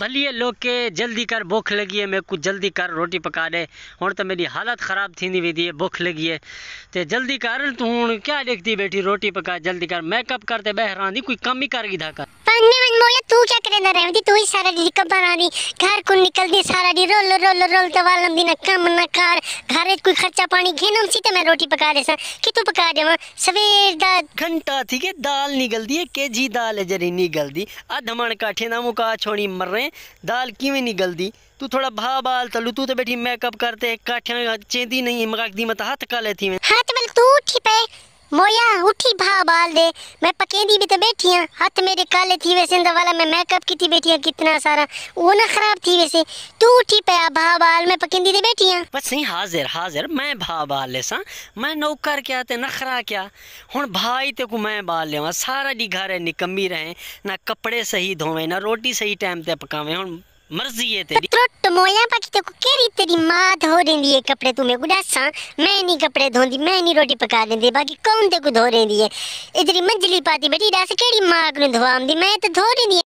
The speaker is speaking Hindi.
भलिए लोग के जल्दी कर बुख लगी है मैं कुछ जल्दी कर रोटी पका दे हूँ तो मेरी हालत ख़राब थी नहीं वेदी है बुख लगी है तो जल्दी कर तू हूँ क्या देखती बेटी रोटी पका जल्दी कर मैं कब करते बहरा दी कोई कम ही कर गिधा कर तू क्या करे ना रहे तू ही सारा दिन कब बना दी घर को निकल दी सारा दिन रोल रोल रोल तो वालम दिन कम ना कर महाराज कोई खर्चा पानी घेना सी सीते मैं रोटी पका देसा तू पका देवा सवेर दा घंटा थी के दाल निकल दी के जी दाल है जरी निकल दी आ धमण काठे ना मुका छोड़ी मर रहे दाल किवें निकल दी तू थोड़ा भा बाल तलु तू तो बैठी मेकअप करते काठिया चेंदी नहीं मगाक दी मत हाथ काले थी मैं हाथ बल तू उठी पे मोया उठी भा बाल दे मैं पकेंदी भी तो बैठी हां हाथ मेरे काले थी वैसे वाला मैं मेकअप की थी बैठी कितना सारा वो ना खराब थी वैसे तू उठी पे भा बगल में पकिंदी दे बैठी हां बस नहीं हाजिर हाजिर मैं भा बाल लेसा हाँ? मैं नौकर क्या ते नखरा क्या हुन भाई ते को मैं बाल लेवा सारा डी घर निकम्मी रहे ना कपड़े सही धोवे ना रोटी सही टाइम ते पकावे हुन मर्जी है तेरी तो टमोया बाकी तो केरी तेरी मां धो देंदी है कपड़े तू मेरे गुडासा हाँ? मैं नहीं कपड़े धोंदी मैं नहीं रोटी पका देंदी बाकी कौन ते को धो देंदी है इतरी मंजली पाती बेटी डास केड़ी मां को धोआंदी मैं तो धो देंदी